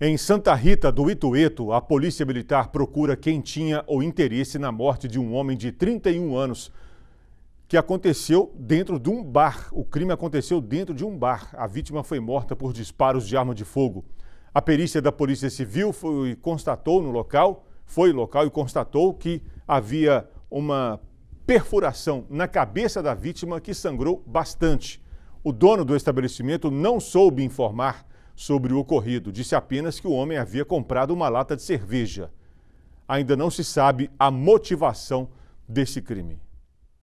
Em Santa Rita do Itueto, a Polícia Militar procura quem tinha o interesse na morte de um homem de 31 anos que aconteceu dentro de um bar. O crime aconteceu dentro de um bar. A vítima foi morta por disparos de arma de fogo. A perícia da Polícia Civil foi, constatou no local, foi local e constatou que havia uma perfuração na cabeça da vítima que sangrou bastante. O dono do estabelecimento não soube informar sobre o ocorrido. Disse apenas que o homem havia comprado uma lata de cerveja. Ainda não se sabe a motivação desse crime.